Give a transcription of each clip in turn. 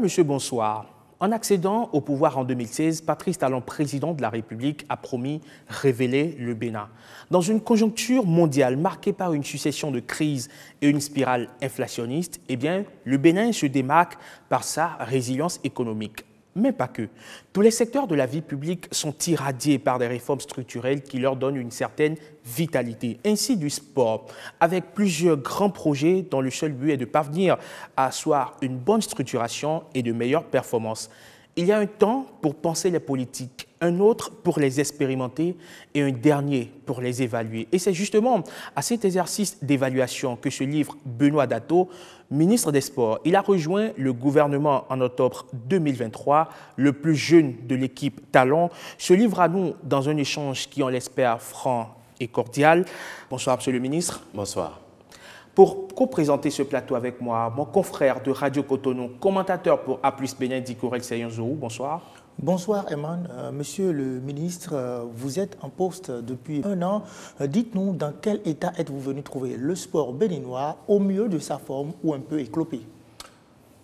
monsieur, bonsoir. En accédant au pouvoir en 2016, Patrice Talon, président de la République, a promis révéler le Bénin. Dans une conjoncture mondiale marquée par une succession de crises et une spirale inflationniste, eh bien, le Bénin se démarque par sa résilience économique mais pas que. Tous les secteurs de la vie publique sont irradiés par des réformes structurelles qui leur donnent une certaine vitalité. Ainsi du sport, avec plusieurs grands projets dont le seul but est de parvenir à asseoir une bonne structuration et de meilleures performances. Il y a un temps pour penser les politiques, un autre pour les expérimenter et un dernier pour les évaluer. Et c'est justement à cet exercice d'évaluation que se livre Benoît Dato, ministre des Sports. Il a rejoint le gouvernement en octobre 2023, le plus jeune de l'équipe Talon, se livre à nous dans un échange qui, on l'espère, franc et cordial. Bonsoir, Monsieur le ministre. Bonsoir. Pour co-présenter ce plateau avec moi, mon confrère de Radio Cotonou, commentateur pour A plus Bénin, Dicorel Zouhou, Bonsoir. Bonsoir Eman. Euh, monsieur le ministre, euh, vous êtes en poste depuis un an. Euh, dites-nous dans quel état êtes-vous venu trouver le sport béninois au mieux de sa forme ou un peu éclopé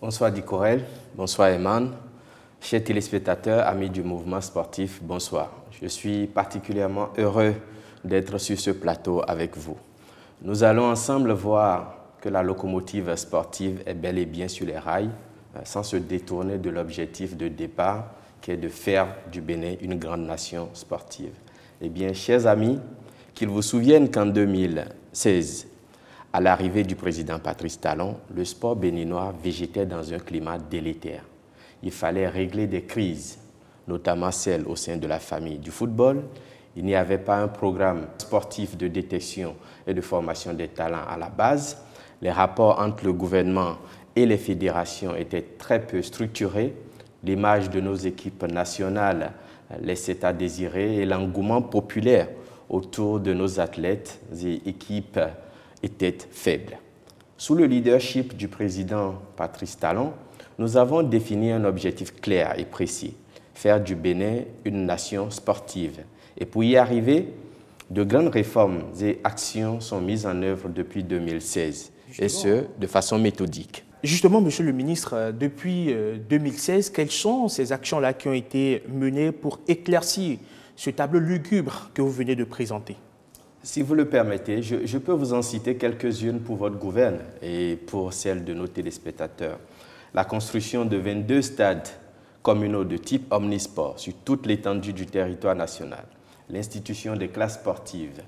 Bonsoir Dicorel, bonsoir Eman. Chers téléspectateurs, amis du mouvement sportif, bonsoir. Je suis particulièrement heureux d'être sur ce plateau avec vous. Nous allons ensemble voir que la locomotive sportive est bel et bien sur les rails, sans se détourner de l'objectif de départ de faire du Bénin une grande nation sportive. Eh bien, chers amis, qu'ils vous souviennent qu'en 2016, à l'arrivée du président Patrice Talon, le sport béninois végétait dans un climat délétère. Il fallait régler des crises, notamment celles au sein de la famille du football. Il n'y avait pas un programme sportif de détection et de formation des talents à la base. Les rapports entre le gouvernement et les fédérations étaient très peu structurés L'image de nos équipes nationales laissait à désirer et l'engouement populaire autour de nos athlètes et équipes était faible. Sous le leadership du président Patrice Talon, nous avons défini un objectif clair et précis, faire du Bénin une nation sportive. Et pour y arriver, de grandes réformes et actions sont mises en œuvre depuis 2016, et ce, de façon méthodique. Justement, Monsieur le ministre, euh, depuis 2016, euh, quelles sont ces actions-là qui ont été menées pour éclaircir ce tableau lugubre que vous venez de présenter Si vous le permettez, je, peux vous en citer quelques-unes pour votre gouverne et pour celle de nos téléspectateurs. La construction de 22 stades communaux de type omnisport sur toute l'étendue du territoire national, l'institution des classes sportives,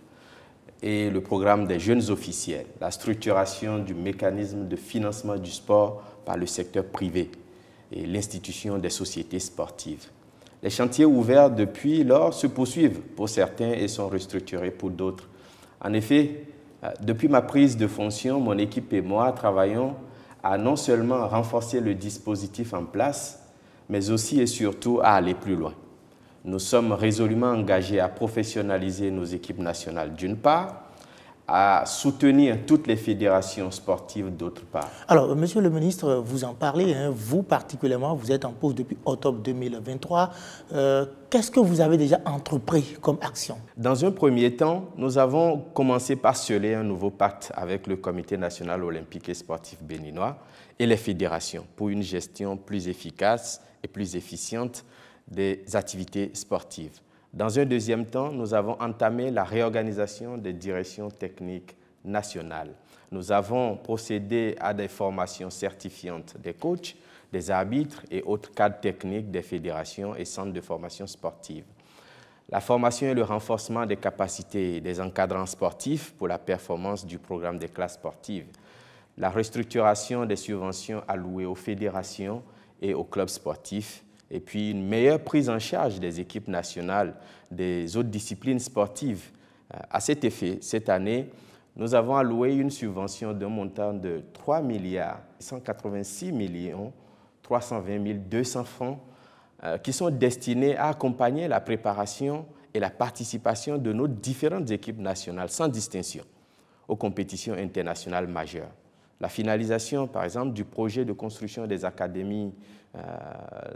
et le programme des jeunes officiels, la structuration du mécanisme de financement du sport par le secteur privé et l'institution des sociétés sportives. Les chantiers ouverts depuis lors se poursuivent pour certains et sont restructurés pour d'autres. En effet, euh, depuis ma prise de fonction, mon équipe et moi travaillons à non seulement renforcer le dispositif en place, mais aussi et surtout à aller plus loin nous sommes résolument engagés à professionnaliser nos équipes nationales d'une part, à soutenir toutes les fédérations sportives d'autre part. Alors, Monsieur le ministre, vous en parlez, hein. vous particulièrement, vous êtes en pause depuis octobre 2023. Euh, qu'est-ce que vous avez déjà entrepris comme action Dans un premier temps, nous avons commencé par sceller un nouveau pacte avec le Comité national olympique et sportif béninois et les fédérations pour une gestion plus efficace et plus efficiente des activités sportives. Dans un deuxième temps, nous avons entamé la réorganisation des directions techniques nationales. Nous avons procédé à des formations certifiantes des coachs, des arbitres et autres cadres techniques des fédérations et centres de formation sportive. La formation et le renforcement des capacités des encadrants sportifs pour la performance du programme des classes sportives. La restructuration des subventions allouées aux fédérations et aux clubs sportifs et puis une meilleure prise en charge des équipes nationales des autres disciplines sportives. Euh, à cet effet, cette année, nous avons alloué une subvention d'un montant de 3 milliards 186 millions francs euh, qui sont destinés à accompagner la préparation et la participation de nos différentes équipes nationales sans distinction aux compétitions internationales majeures la finalisation, par exemple, du projet de construction des académies euh,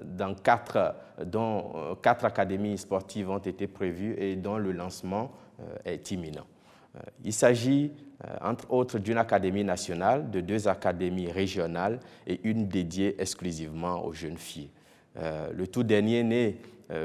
dont euh, quatre académies sportives ont été prévues et dont le lancement euh, est imminent. Il s'agit, entre autres, d'une académie nationale, de deux académies régionales et une dédiée exclusivement aux jeunes filles. le tout dernier né,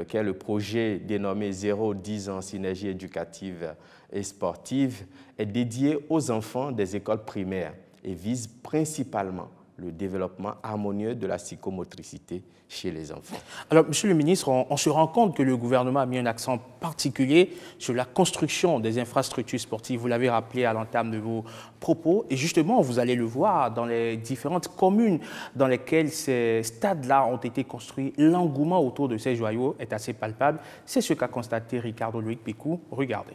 qui est le projet dénommé 0-10 ans synergie éducative et sportive, est dédié aux enfants des écoles primaires et vise principalement le développement harmonieux de la psychomotricité chez les enfants. Alors, Monsieur le ministre, on, se rend compte que le gouvernement a mis un accent particulier sur la construction des infrastructures sportives. Vous l'avez rappelé à l'entame de vos propos. Et justement, vous allez le voir dans les différentes communes dans lesquelles ces stades-là ont été construits. L'engouement autour de ces joyaux est assez palpable. C'est ce qu'a constaté Ricardo louis Picou. Regardez.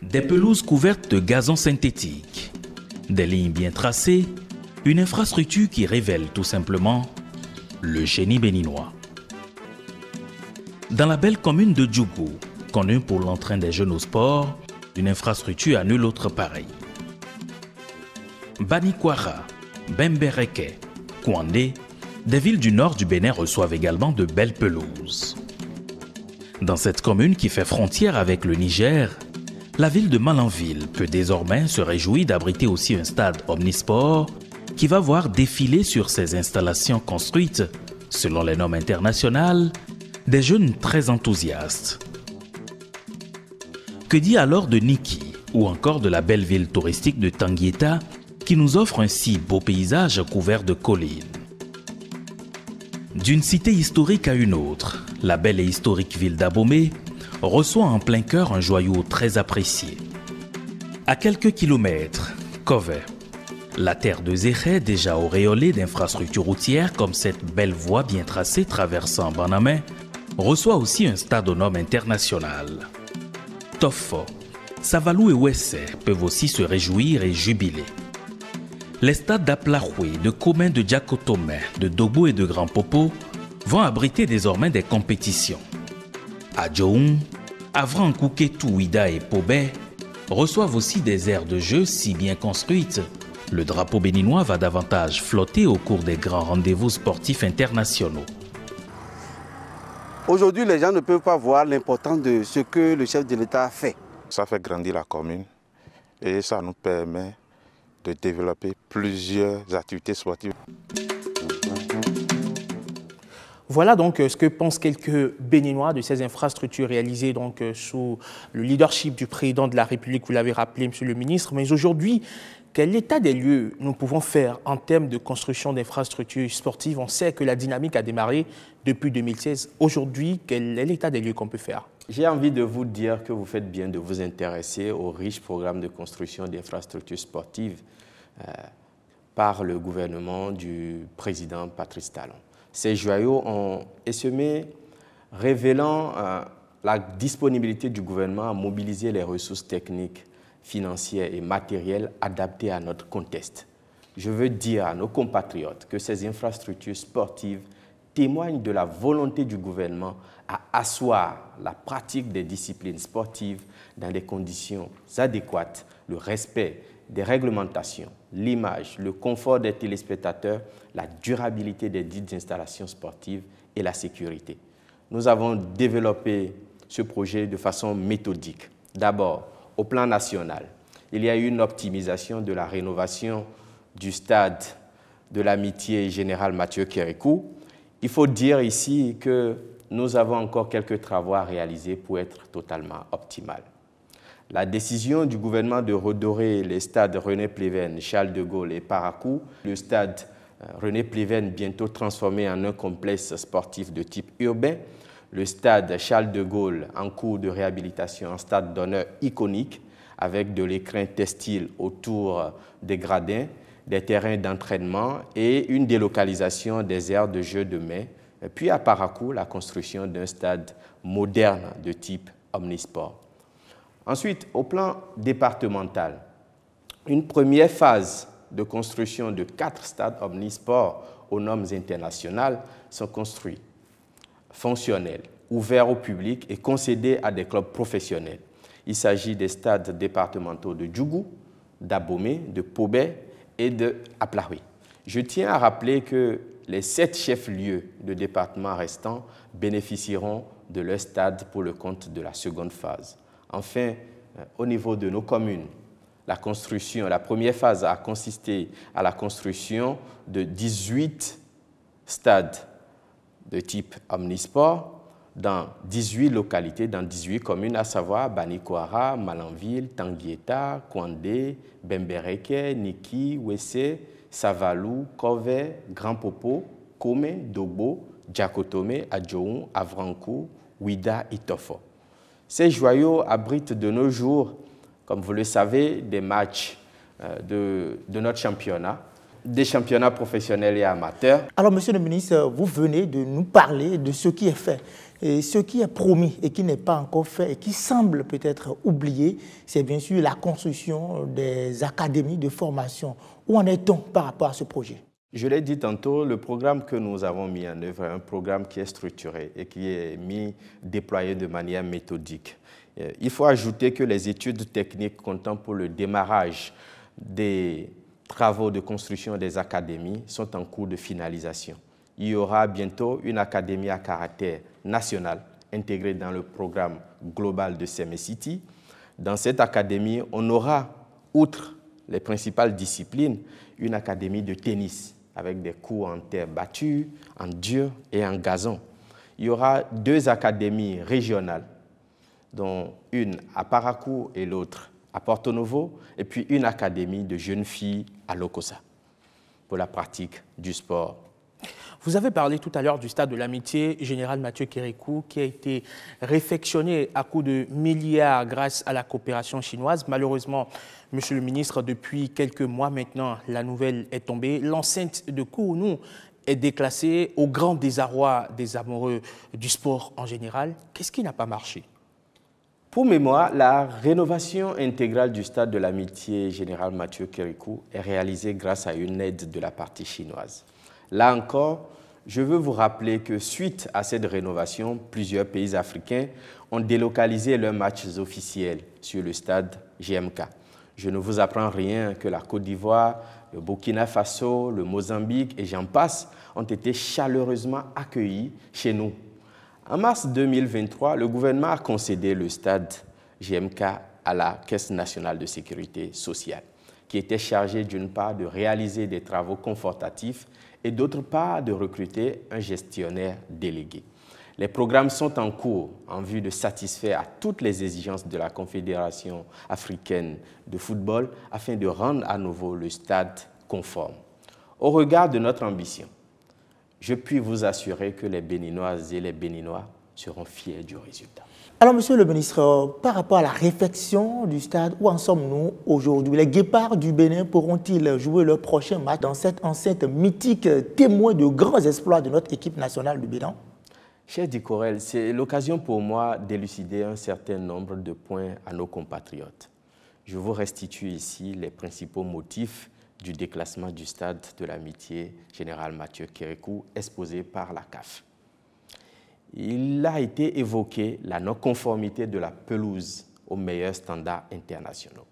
Des pelouses couvertes de gazon synthétique des lignes bien tracées, une infrastructure qui révèle tout simplement le génie béninois. Dans la belle commune de Djougou, connue pour l'entrain des jeunes au sport, une infrastructure à nul autre pareil. Banikwara, Bembereke, Kouande, des villes du nord du Bénin reçoivent également de belles pelouses. Dans cette commune qui fait frontière avec le Niger, la ville de Malanville peut désormais se réjouir d'abriter aussi un stade omnisport qui va voir défiler sur ses installations construites, selon les normes internationales, des jeunes très enthousiastes. Que dit alors de Niki ou encore de la belle ville touristique de Tanguieta qui nous offre un si beau paysage couvert de collines D'une cité historique à une autre, la belle et historique ville d'Abomey reçoit en plein cœur un joyau très apprécié. À quelques kilomètres, Kove, la terre de Zéhé, déjà auréolée d'infrastructures routières comme cette belle voie bien tracée traversant Baname, reçoit aussi un stade au nom international. TOFO, Savalou et Wesser peuvent aussi se réjouir et jubiler. Les stades d'Aplahoué, de Comin, de Djakotome, de Dobo et de Grand Popo vont abriter désormais des compétitions avant Avran Kouketou Wida et Pobé reçoivent aussi des aires de jeu si bien construites. Le drapeau béninois va davantage flotter au cours des grands rendez-vous sportifs internationaux. Aujourd'hui, les gens ne peuvent pas voir l'importance de ce que le chef de l'État a fait. Ça fait grandir la commune et ça nous permet de développer plusieurs activités sportives. Voilà donc euh, ce que pensent quelques Béninois de ces infrastructures réalisées donc euh, sous le leadership du président de la République, vous l'avez rappelé, monsieur le ministre. Mais aujourd'hui, quel état des lieux nous pouvons faire en termes de construction d'infrastructures sportives On sait que la dynamique a démarré depuis 2016. Aujourd'hui, quel est l'état des lieux qu'on peut faire j'ai envie de vous dire que vous faites bien de vous intéresser au riche programme de construction d'infrastructures sportives euh, par le gouvernement du président Patrice Talon. Ces joyaux ont essaimé, révélant euh, la disponibilité du gouvernement à mobiliser les ressources techniques, financières et matérielles adaptées à notre contexte. Je veux dire à nos compatriotes que ces infrastructures sportives témoignent de la volonté du gouvernement à asseoir la pratique des disciplines sportives dans des conditions adéquates, le respect des réglementations, l'image, le confort des téléspectateurs, la durabilité des dites installations sportives et la sécurité. Nous avons développé ce projet de façon méthodique. D'abord, au plan national, il y a eu une optimisation de la rénovation du stade de l'amitié générale Mathieu Kérékou. Il faut dire ici que nous avons encore quelques travaux à réaliser pour être totalement optimal. La décision du gouvernement de redorer les stades René Pléven, Charles de Gaulle et Paracou, le stade euh, René Pléven, bientôt transformé en un complexe sportif de type urbain, le stade Charles de Gaulle en cours de réhabilitation en stade d'honneur iconique avec de l'écrin textile autour euh, des gradins, des terrains d'entraînement et une délocalisation des aires de jeu de mai, euh, puis à Paracou la construction d'un stade moderne de type omnisport. Ensuite, au plan départemental, une première phase de construction de quatre stades omnisports aux normes internationales sont construits, fonctionnels, ouverts au public et concédés à des clubs professionnels. Il s'agit des stades départementaux de Djougou, d'Abomey, de Pobé et de Je tiens à rappeler que les sept chefs-lieux de département restants bénéficieront de leur stade pour le compte de la seconde phase. Enfin, euh, au niveau de nos communes, la construction, la première phase a consisté à la construction de 18 stades de type omnisport dans 18 localités, dans 18 communes, à savoir Banikoara, Malanville, Tanguieta, Kwandé, Bembereke, Niki, Wesse, Savalou, Kove, Grand Popo, Kome, Dobo, Djakotome, Adjoun, Avrankou, Ouida et Tofo. Ces joyaux abritent de nos jours, comme vous le savez, des matchs euh, de, notre championnat des championnats professionnels et amateurs. Alors, monsieur le ministre, vous venez de nous parler de ce qui est fait, et ce qui est promis et qui n'est pas encore fait et qui semble peut-être oublié, c'est bien sûr la construction des académies de formation. Où en est-on par rapport à ce projet je l'ai dit tantôt, le programme que nous avons mis en œuvre est un programme qui est structuré et qui est mis, déployé de manière méthodique. Euh, il faut ajouter que les études techniques comptant pour le démarrage des travaux de construction des académies sont en cours de finalisation. Il y aura bientôt une académie à caractère national intégrée dans le programme global de City. Dans cette académie, on aura, outre les principales disciplines, une académie de tennis avec des cours en terre battue, en dur et en gazon. Il y aura deux académies régionales, dont une à Parakou et l'autre à Porto Novo, et puis une académie de jeunes filles à Lokosa pour la pratique du sport vous avez parlé tout à l'heure du stade de l'amitié, général Mathieu Kérékou, qui a été réfectionné à coups de milliards grâce à la coopération chinoise. Malheureusement, Monsieur le ministre, depuis quelques mois maintenant, la nouvelle est tombée. L'enceinte de Kounou est déclassée au grand désarroi des amoureux du sport en général. Qu'est-ce qui n'a pas marché pour mémoire, la rénovation intégrale du stade de l'amitié général Mathieu Kérékou est réalisée grâce à une aide de la partie chinoise. Là encore, je veux vous rappeler que suite à cette rénovation, plusieurs pays africains ont délocalisé leurs matchs officiels sur le stade GMK. Je ne vous apprends rien que la Côte d'Ivoire, le Burkina Faso, le Mozambique et j'en passe ont été chaleureusement accueillis chez nous. En mars 2023, le gouvernement a concédé le stade GMK à la Caisse nationale de sécurité sociale, qui était chargée d'une part de réaliser des travaux confortatifs et d'autre part de recruter un gestionnaire délégué. Les programmes sont en cours en vue de satisfaire à toutes les exigences de la Confédération africaine de football afin de rendre à nouveau le stade conforme. Au regard de notre ambition, je puis vous assurer que les Béninoises et les Béninois seront fiers du résultat. Alors, monsieur le ministre, euh, par rapport à la réflexion du stade, où en sommes-nous aujourd'hui Les guépards du Bénin pourront-ils jouer leur prochain match dans cette enceinte mythique, témoin de grands exploits de notre équipe nationale du Bénin Cher Dicorel, c'est l'occasion pour moi d'élucider un certain nombre de points à nos compatriotes. Je vous restitue ici les principaux motifs du déclassement du stade de l'amitié général Mathieu Kérékou exposé par la CAF il a été évoqué la non-conformité de la pelouse aux meilleurs standards internationaux,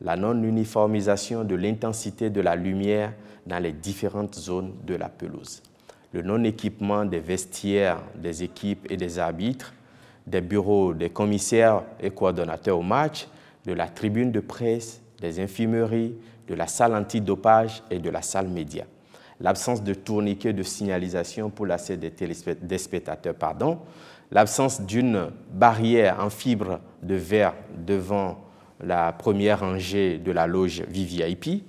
la non-uniformisation de l'intensité de la lumière dans les différentes zones de la pelouse, le non-équipement des vestiaires des équipes et des arbitres, des bureaux des commissaires et coordonnateurs au match, de la tribune de presse, des infirmeries, de la salle antidopage et de la salle média l'absence de tourniquet de signalisation pour l'accès des, spectateurs, pardon, l'absence d'une barrière en fibre de verre devant la première rangée de la loge VVIP,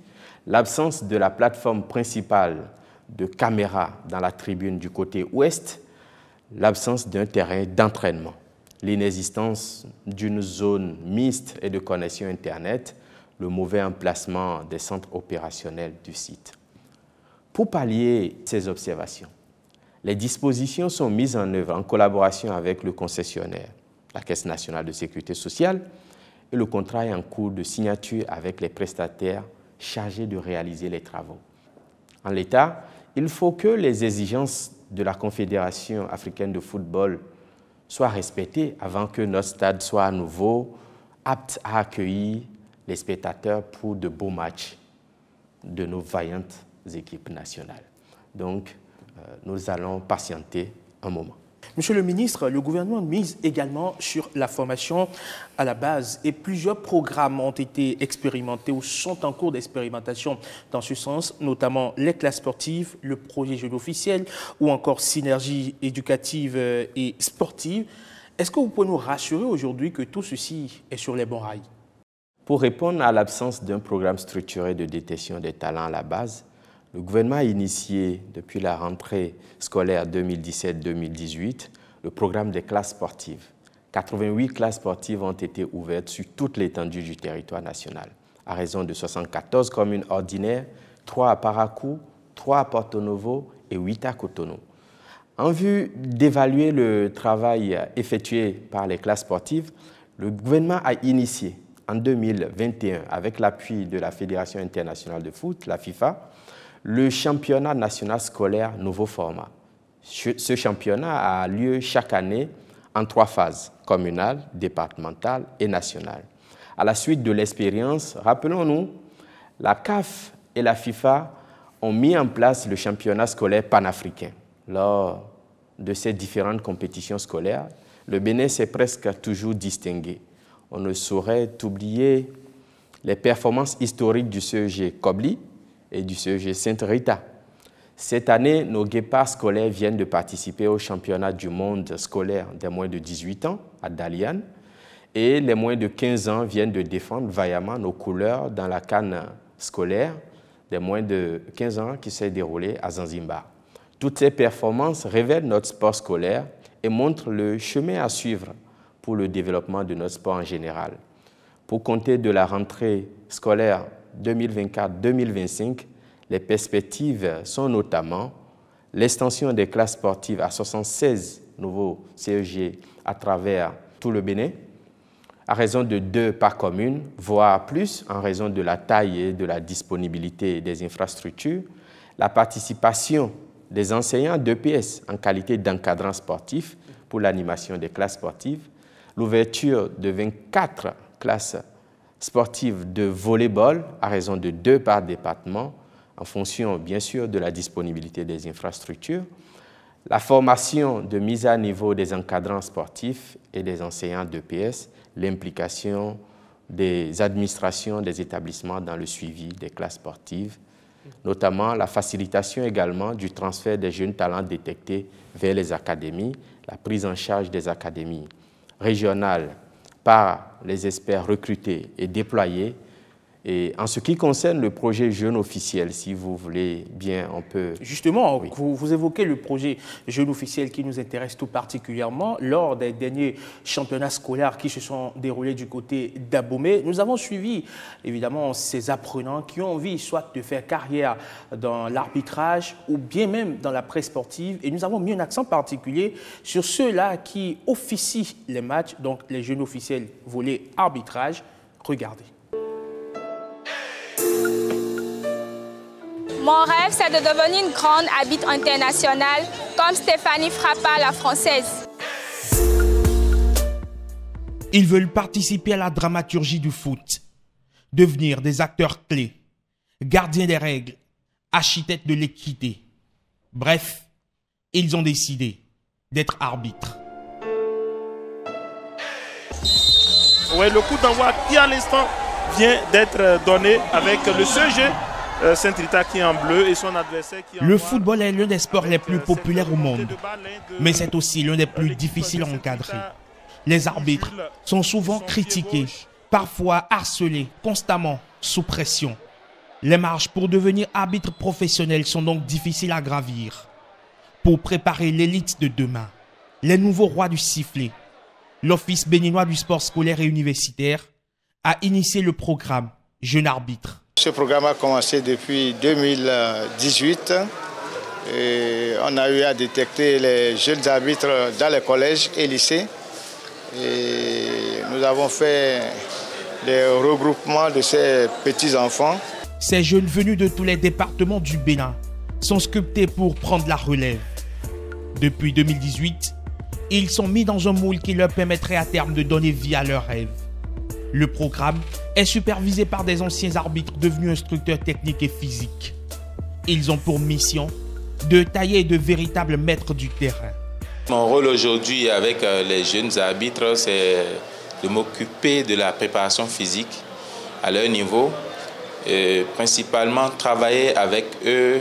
l'absence de la plateforme principale de caméra dans la tribune du côté ouest, l'absence d'un terrain d'entraînement, l'inexistence d'une zone mixte et de connexion Internet, le mauvais emplacement des centres opérationnels du site. Pour pallier ces observations, les dispositions sont mises en œuvre en collaboration avec le concessionnaire, la Caisse nationale de sécurité sociale, et le contrat est en cours de signature avec les prestataires chargés de réaliser les travaux. En l'état, il faut que les exigences de la Confédération africaine de football soient respectées avant que notre stade soit à nouveau apte à accueillir les spectateurs pour de beaux matchs de nos vaillantes équipes nationales. Donc, euh, nous allons patienter un moment. Monsieur le ministre, le gouvernement mise également sur la formation à la base et plusieurs programmes ont été expérimentés ou sont en cours d'expérimentation dans ce sens, notamment les classes sportives, le projet jeune officiel ou encore synergie éducative euh, et sportive. Est-ce que vous pouvez nous rassurer aujourd'hui que tout ceci est sur les bons rails Pour répondre à l'absence d'un programme structuré de détection des talents à la base, le gouvernement a initié, depuis la rentrée scolaire 2017-2018, le programme des classes sportives. 88 classes sportives ont été ouvertes sur toute l'étendue du territoire national, à raison de 74 communes ordinaires, 3 à Paracou, 3 à Porto Novo et 8 à Cotonou. En vue d'évaluer le travail effectué par les classes sportives, le gouvernement a initié en 2021, avec l'appui de la Fédération internationale de foot, la FIFA, le championnat national scolaire nouveau format. Ce championnat a lieu chaque année en trois phases, communale, départementale et nationale. À la suite de l'expérience, rappelons-nous, la CAF et la FIFA ont mis en place le championnat scolaire panafricain. Lors de ces différentes compétitions scolaires, le Bénin s'est presque toujours distingué. On ne saurait oublier les performances historiques du CEG Kobli, et du CEG Sainte-Rita. Cette année, nos guépards scolaires viennent de participer au championnat du monde scolaire des moins de 18 ans à Dalian et les moins de 15 ans viennent de défendre vaillamment nos couleurs dans la canne scolaire des moins de 15 ans qui s'est déroulée à Zanzibar. Toutes ces performances révèlent notre sport scolaire et montrent le chemin à suivre pour le développement de notre sport en général. Pour compter de la rentrée scolaire 2024-2025, les perspectives sont notamment l'extension des classes sportives à 76 nouveaux CEG à travers tout le Bénin, à raison de deux par commune, voire plus en raison de la taille et de la disponibilité des infrastructures, la participation des enseignants d'EPS en qualité d'encadrant sportif pour l'animation des classes sportives, l'ouverture de 24 classes sportive de volleyball à raison de deux par département, en fonction bien sûr de la disponibilité des infrastructures, la formation de mise à niveau des encadrants sportifs et des enseignants d'EPS, l'implication des administrations des établissements dans le suivi des classes sportives, notamment la facilitation également du transfert des jeunes talents détectés vers les académies, la prise en charge des académies régionales par les experts recrutés et déployés et en ce qui concerne le projet Jeune officiel, si vous voulez bien, on peut... Justement, oui. vous, évoquez le projet Jeune officiel qui nous intéresse tout particulièrement. Lors des derniers championnats scolaires qui se sont déroulés du côté d'Abomey, nous avons suivi évidemment ces apprenants qui ont envie soit de faire carrière dans l'arbitrage ou bien même dans la presse sportive. Et nous avons mis un accent particulier sur ceux-là qui officient les matchs, donc les jeunes officiels volés arbitrage. Regardez. Mon rêve, c'est de devenir une grande habite internationale comme Stéphanie Frappa, la française. Ils veulent participer à la dramaturgie du foot, devenir des acteurs clés, gardiens des règles, architectes de l'équité. Bref, ils ont décidé d'être arbitres. Ouais, le coup d'envoi qui à l'instant vient d'être donné avec le sujet euh, en bleu et son adversaire Le football est l'un des sports les plus euh, populaires au monde, mais c'est aussi l'un des plus difficiles à encadrer. Les arbitres sont souvent critiqués, parfois harcelés, constamment sous pression. Les marches pour devenir arbitre professionnel sont donc difficiles à gravir. Pour préparer l'élite de demain, les nouveaux rois du sifflet, l'Office béninois du sport scolaire et universitaire a initié le programme Jeune arbitre ce programme a commencé depuis 2018. Et on a eu à détecter les jeunes arbitres dans les collèges et lycées. Et nous avons fait des regroupements de ces petits-enfants. Ces jeunes venus de tous les départements du Bénin sont sculptés pour prendre la relève. Depuis 2018, ils sont mis dans un moule qui leur permettrait à terme de donner vie à leurs rêves. Le programme est supervisé par des anciens arbitres devenus instructeurs techniques et physiques. Ils ont pour mission de tailler de véritables maîtres du terrain. Mon rôle aujourd'hui avec euh, les jeunes arbitres, c'est de m'occuper de la préparation physique à leur niveau, et principalement travailler avec eux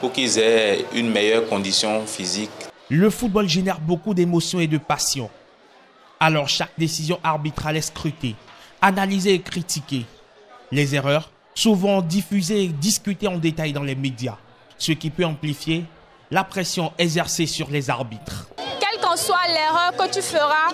pour qu'ils aient une meilleure condition physique. Le football génère beaucoup d'émotions et de passion. Alors chaque décision arbitrale est scrutée analyser et critiquer les erreurs, souvent diffusées et discutées en détail dans les médias, ce qui peut amplifier la pression exercée sur les arbitres. Quelle qu'en soit l'erreur que tu feras,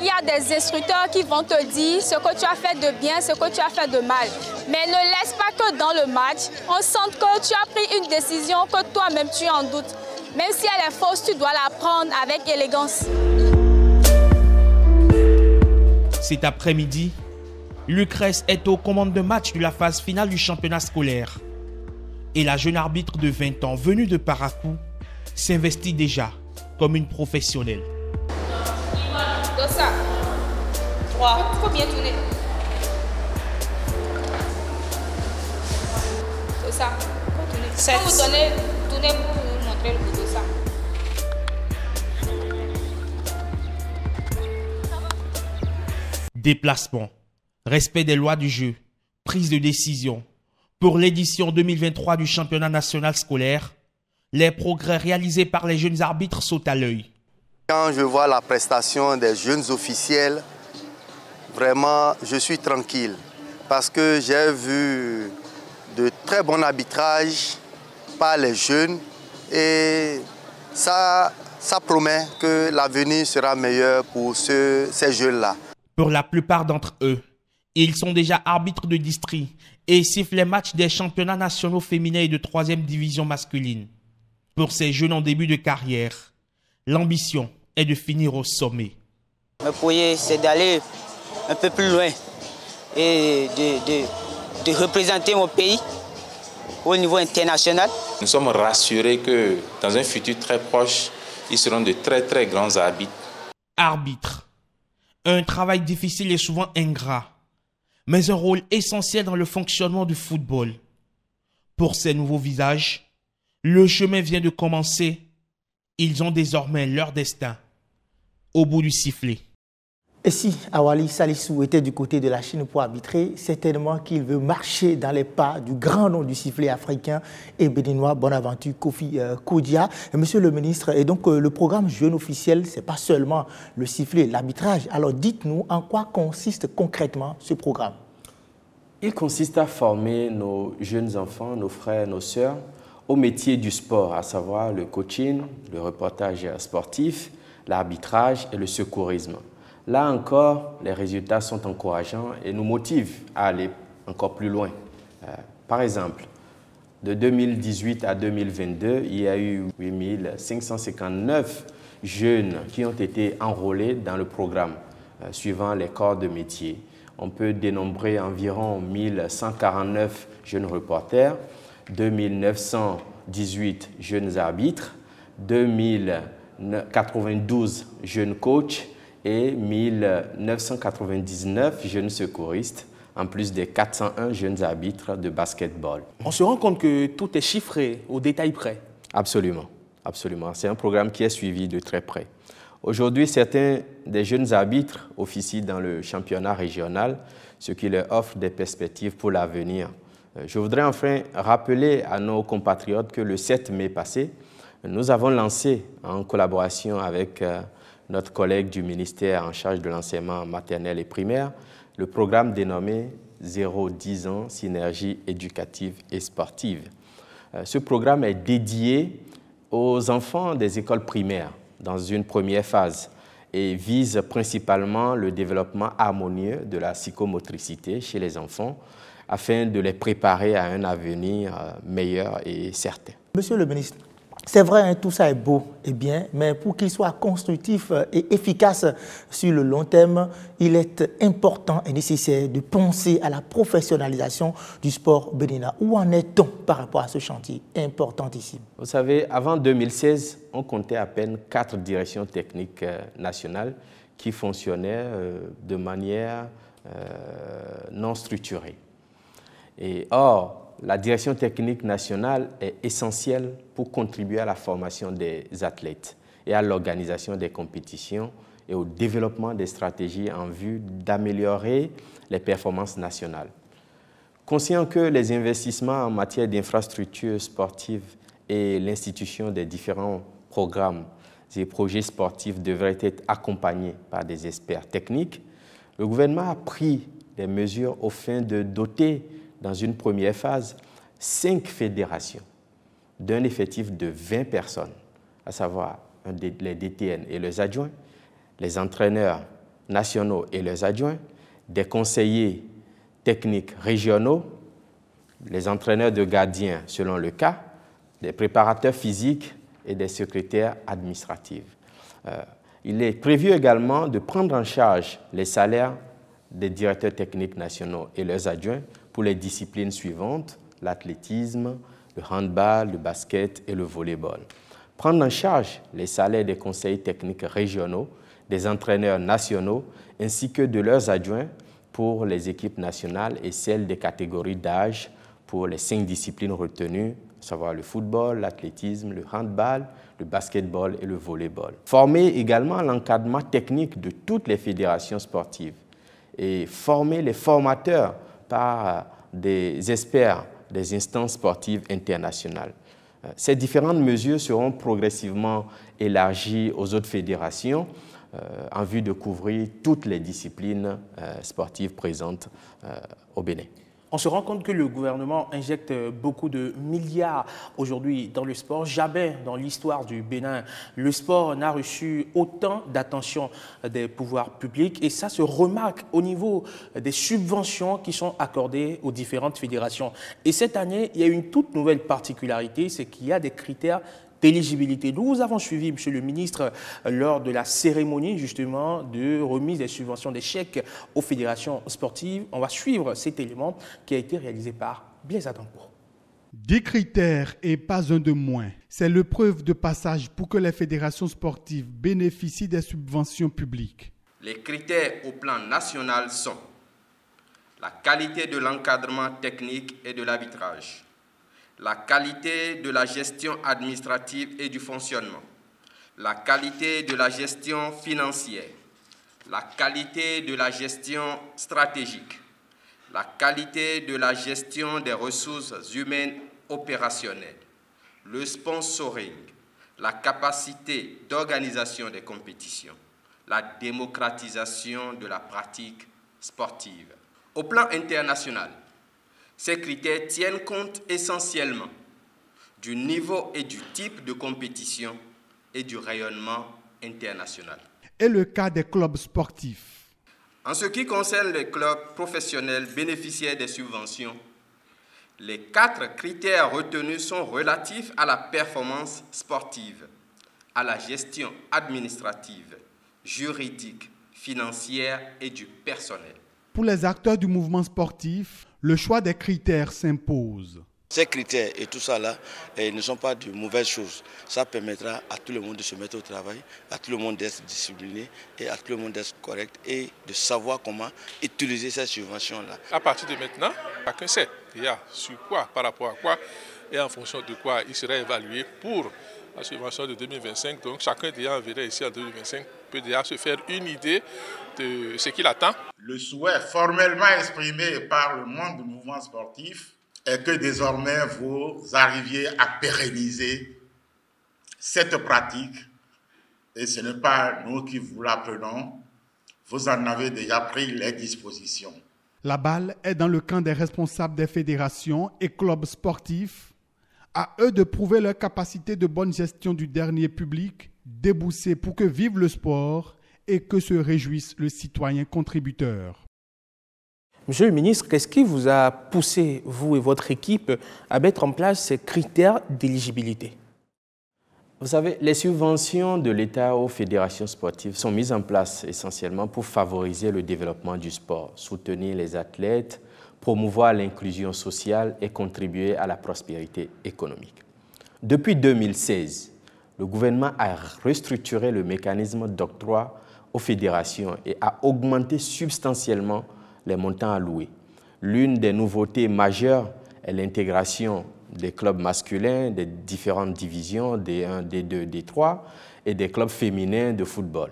il y a des instructeurs qui vont te dire ce que tu as fait de bien, ce que tu as fait de mal. Mais ne laisse pas que dans le match, on sente que tu as pris une décision que toi-même tu en doute Même si elle est fausse, tu dois la prendre avec élégance. Cet après-midi, Lucrèce est aux commandes de match de la phase finale du championnat scolaire. Et la jeune arbitre de 20 ans venue de Paracou s'investit déjà comme une professionnelle. Déplacement respect des lois du jeu, prise de décision. Pour l'édition 2023 du championnat national scolaire, les progrès réalisés par les jeunes arbitres sautent à l'œil. Quand je vois la prestation des jeunes officiels, vraiment, je suis tranquille parce que j'ai vu de très bons arbitrages par les jeunes et ça, ça promet que l'avenir sera meilleur pour ces jeunes-là. Pour la plupart d'entre eux, ils sont déjà arbitres de district et sifflent les matchs des championnats nationaux féminins et de troisième division masculine. Pour ces jeunes en début de carrière, l'ambition est de finir au sommet. Le projet, c'est d'aller un peu plus loin et de, de représenter mon pays au niveau international. Nous sommes rassurés que dans un futur très proche, ils seront de très très grands arbitres. Arbitre. Un travail difficile et souvent ingrat mais un rôle essentiel dans le fonctionnement du football. Pour ces nouveaux visages, le chemin vient de commencer. Ils ont désormais leur destin au bout du sifflet. Et si Awali Salissou était du côté de la Chine pour arbitrer, certainement qu'il veut marcher dans les pas du grand nom du sifflet africain et béninois Bonaventure Kofi euh, Kodia. Monsieur le ministre, et donc euh, le programme Jeune officiel, ce n'est pas seulement le sifflet, l'arbitrage. Alors dites-nous en quoi consiste concrètement ce programme Il consiste à former nos jeunes enfants, nos frères, nos sœurs au métier du sport, à savoir le coaching, le reportage sportif, l'arbitrage et le secourisme. Là encore, les résultats sont encourageants et nous motivent à aller encore plus loin. Euh, par exemple, de 2018 à 2022, il y a eu 8559 jeunes qui ont été enrôlés dans le programme euh, suivant les corps de métier. On peut dénombrer environ 1149 jeunes reporters, 2918 jeunes arbitres, 2092 jeunes coachs, et 1999 jeunes secouristes, en plus des 401 jeunes arbitres de basketball. On se rend compte que tout est chiffré au détail près. Absolument, absolument. C'est un programme qui est suivi de très près. Aujourd'hui, certains des jeunes arbitres officient dans le championnat régional, ce qui leur offre des perspectives pour l'avenir. Euh, je voudrais enfin rappeler à nos compatriotes que le 7 mai passé, nous avons lancé, en collaboration avec euh, notre collègue du ministère en charge de l'enseignement maternel et primaire, le programme dénommé 0-10 ans Synergie éducative et sportive. Euh, ce programme est dédié aux enfants des écoles primaires dans une première phase et vise principalement le développement harmonieux de la psychomotricité chez les enfants afin de les préparer à un avenir euh, meilleur et certain. Monsieur le ministre, c'est vrai, hein, tout ça est beau et bien, mais pour qu'il soit constructif euh, et efficace sur le long terme, il est important et nécessaire de penser à la professionnalisation du sport béninois. Où en est-on par rapport à ce chantier importantissime Vous savez, avant 2016, on comptait à peine quatre directions techniques euh, nationales qui fonctionnaient euh, de manière non structurée. Et or, la direction technique nationale est essentielle pour contribuer à la formation des athlètes et à l'organisation des compétitions et au développement des stratégies en vue d'améliorer les performances nationales. Conscient que les investissements en matière d'infrastructures sportives et l'institution des différents programmes et projets sportifs devraient être accompagnés par des experts techniques, le gouvernement a pris des mesures afin de doter dans une première phase, cinq fédérations d'un effectif de 20 personnes, à savoir les DTN et leurs adjoints, les entraîneurs nationaux et leurs adjoints, des conseillers techniques régionaux, les entraîneurs de gardiens selon le cas, des préparateurs physiques et des secrétaires administratifs. Euh, il est prévu également de prendre en charge les salaires des directeurs techniques nationaux et leurs adjoints pour les disciplines suivantes, l'athlétisme, le handball, le basket et le volleyball. Prendre en charge les salaires des conseils techniques régionaux, des entraîneurs nationaux ainsi que de leurs adjoints pour les équipes nationales et celles des catégories d'âge pour les cinq disciplines retenues, savoir le football, l'athlétisme, le handball, le basketball et le volleyball. Former également l'encadrement technique de toutes les fédérations sportives et former les formateurs par euh, des experts des instances sportives internationales. Euh, ces différentes mesures seront progressivement élargies aux autres fédérations euh, en vue de couvrir toutes les disciplines sportives présentes au Bénin. On se rend compte que le gouvernement injecte euh, beaucoup de milliards aujourd'hui dans le sport. Jamais dans l'histoire du Bénin, le sport n'a reçu autant d'attention euh, des pouvoirs publics. Et ça se remarque au niveau euh, des subventions qui sont accordées aux différentes fédérations. Et cette année, il y a une toute nouvelle particularité, c'est qu'il y a des critères nous avons suivi, Monsieur le ministre, lors de la cérémonie justement de remise des subventions des chèques aux fédérations sportives. On va suivre cet élément qui a été réalisé par Blaise Adancourt. Des critères et pas un de moins. C'est le preuve de passage pour que les fédérations sportives bénéficient des subventions publiques. Les critères au plan national sont la qualité de l'encadrement technique et de l'arbitrage, la qualité de la gestion administrative et du fonctionnement, la qualité de la gestion financière, la qualité de la gestion stratégique, la qualité de la gestion des ressources humaines opérationnelles, le sponsoring, la capacité d'organisation des compétitions, la démocratisation de la pratique sportive. Au plan international, ces critères tiennent compte essentiellement du niveau et du type de compétition et du rayonnement international. Et le cas des clubs sportifs En ce qui concerne les clubs professionnels bénéficiaires des subventions, les quatre critères retenus sont relatifs à la performance sportive, à la gestion administrative, juridique, financière et du personnel. Pour les acteurs du mouvement sportif, le choix des critères s'impose. Ces critères et tout ça là eh, ne sont pas de mauvaises choses. Ça permettra à tout le monde de se mettre au travail, à tout le monde d'être discipliné et à tout le monde d'être correct et de savoir comment utiliser cette subvention là À partir de maintenant, chacun sait a sur quoi, par rapport à quoi et en fonction de quoi il sera évalué pour la subvention de 2025. Donc chacun déjà verra ici en 2025 peut déjà se faire une idée de ce qu'il attend. Le souhait formellement exprimé par le monde du mouvement sportif est que désormais vous arriviez à pérenniser cette pratique, et ce n'est pas nous qui vous l'appelons, vous en avez déjà pris les dispositions. La balle est dans le camp des responsables des fédérations et clubs sportifs. À eux de prouver leur capacité de bonne gestion du dernier public Débousser pour que vive le sport et que se réjouisse le citoyen contributeur. Monsieur le ministre, qu'est-ce qui vous a poussé, vous et votre équipe, à mettre en place ces critères d'éligibilité Vous savez, les subventions de l'État aux fédérations sportives sont mises en place essentiellement pour favoriser le développement du sport, soutenir les athlètes, promouvoir l'inclusion sociale et contribuer à la prospérité économique. Depuis 2016, le gouvernement a restructuré le mécanisme d'octroi aux fédérations et a augmenté substantiellement les montants alloués. L'une des nouveautés majeures est l'intégration des clubs masculins, des différentes divisions, des 1, des 2, des 3, et des clubs féminins de football,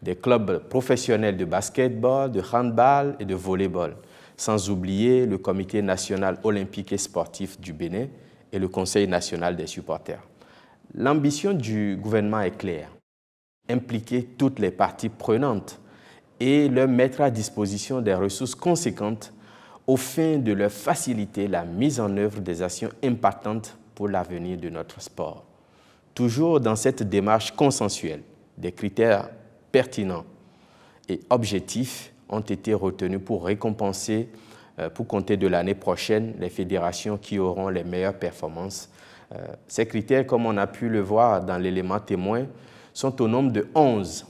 des clubs professionnels de basketball, de handball et de volleyball, sans oublier le Comité national olympique et sportif du Bénin et le Conseil national des supporters. L'ambition du gouvernement est claire, impliquer toutes les parties prenantes et leur mettre à disposition des ressources conséquentes au fin de leur faciliter la mise en œuvre des actions importantes pour l'avenir de notre sport. Toujours dans cette démarche consensuelle, des critères pertinents et objectifs ont été retenus pour récompenser euh, pour compter de l'année prochaine les fédérations qui auront les meilleures performances. Euh, ces critères, comme on a pu le voir dans l'élément témoin, sont au nombre de 11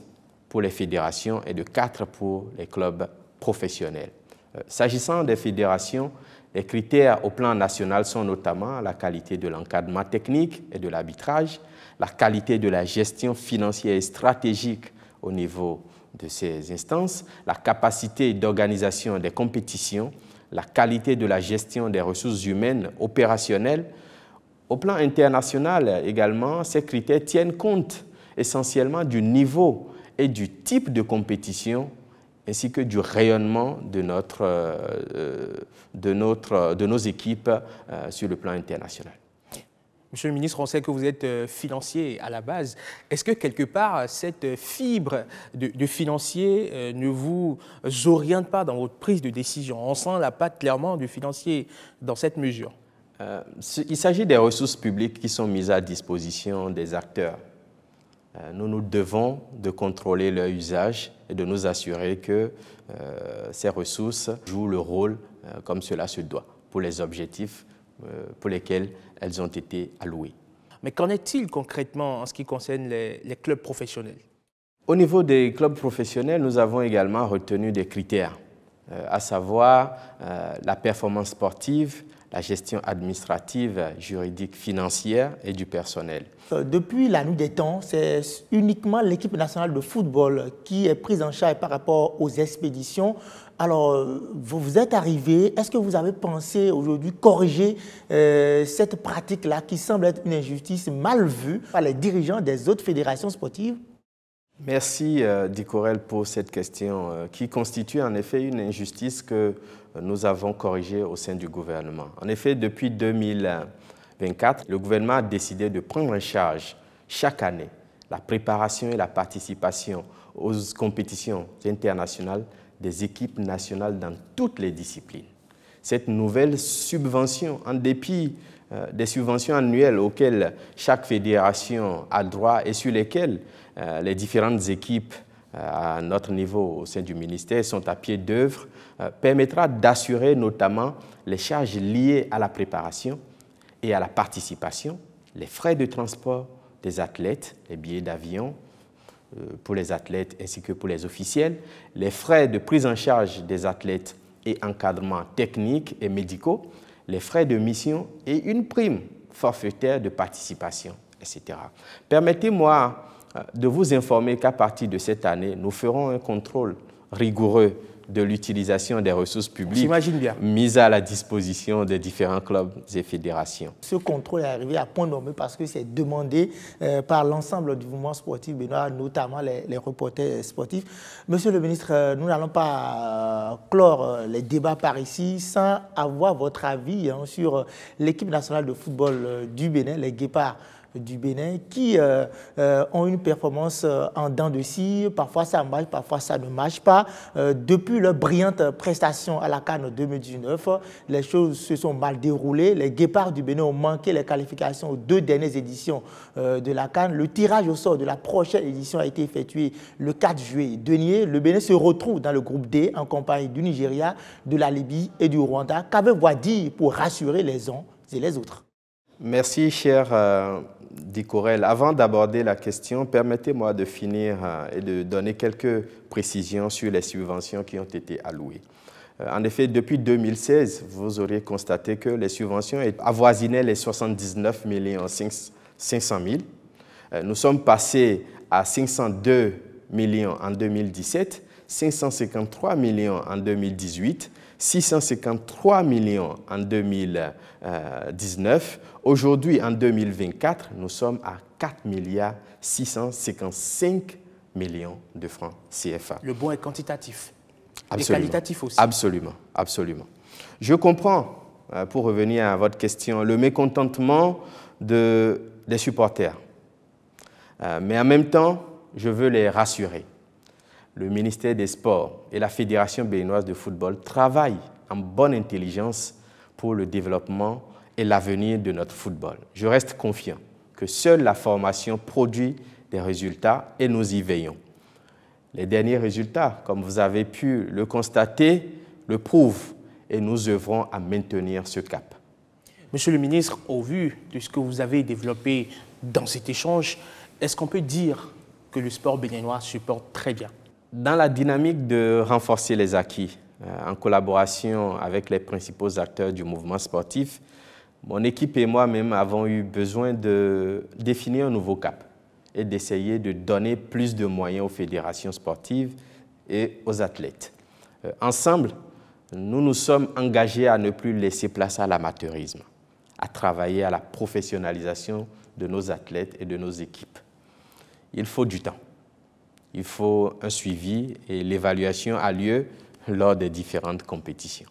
pour les fédérations et de 4 pour les clubs professionnels. Euh, s'agissant des fédérations, les critères au plan national sont notamment la qualité de l'encadrement technique et de l'arbitrage, la qualité de la gestion financière et stratégique au niveau de ces instances, la capacité d'organisation des compétitions la qualité de la gestion des ressources humaines opérationnelles. Au plan international également, ces critères tiennent compte essentiellement du niveau et du type de compétition ainsi que du rayonnement de, euh, de nos équipes euh, sur le plan international. Monsieur le ministre, on sait que vous êtes euh, financier à la base. Est-ce que quelque part, cette fibre de, financier euh, ne vous oriente pas dans votre prise de décision On sent la patte clairement du financier dans cette mesure. Euh, il s'agit des ressources publiques qui sont mises à disposition des acteurs. nous nous devons de contrôler leur usage et de nous assurer que ces ressources jouent le rôle comme cela se doit pour les objectifs euh, pour lesquelles elles ont été allouées. Mais qu'en est-il concrètement en ce qui concerne les, clubs professionnels Au niveau des clubs professionnels, nous avons également retenu des critères, euh, à savoir euh, la performance sportive, la gestion administrative, juridique, financière et du personnel. Euh, depuis la nuit des temps, c'est uniquement l'équipe nationale de football qui est prise en charge par rapport aux expéditions. Alors, euh, vous êtes arrivé, est-ce que vous avez pensé aujourd'hui corriger euh, cette pratique-là qui semble être une injustice mal vue par les dirigeants des autres fédérations sportives Merci, euh, Dicorel, pour cette question euh, qui constitue en effet une injustice que euh, nous avons corrigée au sein du gouvernement. En effet, depuis 2024, le gouvernement a décidé de prendre en charge chaque année la préparation et la participation aux compétitions internationales des équipes nationales dans toutes les disciplines. Cette nouvelle subvention, en dépit des subventions annuelles auxquelles chaque fédération a droit et sur lesquelles euh, les différentes équipes euh, à notre niveau au sein du ministère sont à pied d'œuvre, euh, permettra d'assurer notamment les charges liées à la préparation et à la participation, les frais de transport des athlètes, les billets d'avion pour les athlètes ainsi que pour les officiels, les frais de prise en charge des athlètes et encadrements techniques et médicaux, les frais de mission et une prime forfaitaire de participation, etc. Permettez-moi de vous informer qu'à partir de cette année, nous ferons un contrôle rigoureux de l'utilisation des ressources publiques mises à la disposition des différents clubs et fédérations. Ce contrôle est arrivé à point nommé parce que c'est demandé euh, par l'ensemble du mouvement sportif bénin, notamment les, reporters sportifs. Monsieur le ministre, euh, nous n'allons pas euh, clore les débats par ici sans avoir votre avis hein, sur l'équipe nationale de football du Bénin, les Guépards du Bénin qui euh, euh, ont une performance euh, en dents de scie. Parfois ça marche, parfois ça ne marche pas. depuis leur brillante prestation à la Cannes 2019, les choses se sont mal déroulées. Les guépards du Bénin ont manqué les qualifications aux deux dernières éditions de la Cannes. Le tirage au sort de la prochaine édition a été effectué le 4 juillet dernier. Le Bénin se retrouve dans le groupe D en compagnie du Nigeria, de la Libye et du Rwanda. Qu'avez-vous à dire pour rassurer les uns et les autres Merci, cher dit avant d'aborder la question, permettez-moi de finir euh, et de donner quelques précisions sur les subventions qui ont été allouées. Euh, en effet, depuis 2016, vous aurez constaté que les subventions avoisinaient les 79 500 000. Nous sommes passés à 502 millions en 2017, 553 millions en 2018, 653 millions en 2019. Aujourd'hui, en 2024, nous sommes à 4 milliards 655 millions de francs CFA. Le bon est quantitatif. Et qualitatif aussi. Absolument, absolument. Je comprends, euh, pour revenir à votre question, le mécontentement des supporters. Euh, mais en même temps, je veux les rassurer. Le ministère des Sports et la Fédération béninoise de football travaillent en bonne intelligence pour le développement et l'avenir de notre football. Je reste confiant que seule la formation produit des résultats et nous y veillons. Les derniers résultats, comme vous avez pu le constater, le prouvent et nous œuvrons à maintenir ce cap. Monsieur le ministre, au vu de ce que vous avez développé dans cet échange, est-ce qu'on peut dire que le sport béninois supporte très bien Dans la dynamique de renforcer les acquis, euh, en collaboration avec les principaux acteurs du mouvement sportif, mon équipe et moi-même avons eu besoin de définir un nouveau cap et d'essayer de donner plus de moyens aux fédérations sportives et aux athlètes. Euh, ensemble, nous nous sommes engagés à ne plus laisser place à l'amateurisme, à travailler à la professionnalisation de nos athlètes et de nos équipes. Il faut du temps, il faut un suivi et l'évaluation a lieu lors des différentes compétitions.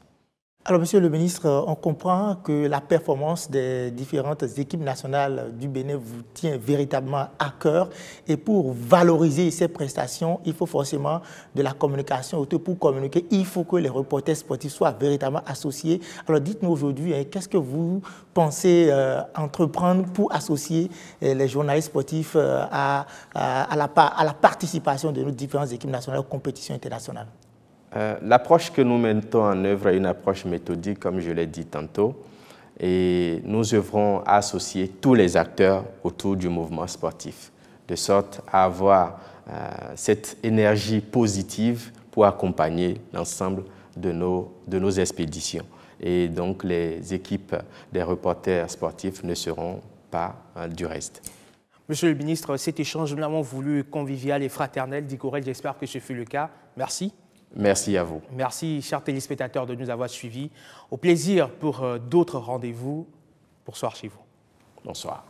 Alors, Monsieur le ministre, euh, on comprend que la performance des différentes équipes nationales du Bénin vous tient véritablement à cœur. Et pour valoriser ces prestations, il faut forcément de la communication. Pour communiquer, il faut que les reporters sportifs soient véritablement associés. Alors, dites-nous aujourd'hui, hein, qu'est-ce que vous pensez euh, entreprendre pour associer euh, les journalistes sportifs à, à la participation de nos différentes équipes nationales aux compétitions internationales euh, l'approche que nous mettons en œuvre est une approche méthodique, comme je l'ai dit tantôt, et nous œuvrons à associer tous les acteurs autour du mouvement sportif, de sorte à avoir euh, cette énergie positive pour accompagner l'ensemble de nos, de nos expéditions. Et donc les équipes des reporters sportifs ne seront pas euh, du reste. Monsieur le ministre, cet échange, nous l'avons voulu convivial et fraternel. Dicorel, j'espère que ce fut le cas. Merci. Merci à vous. Merci, chers téléspectateurs, de nous avoir suivis. Au plaisir pour euh, d'autres rendez-vous. Bonsoir chez vous. Bonsoir.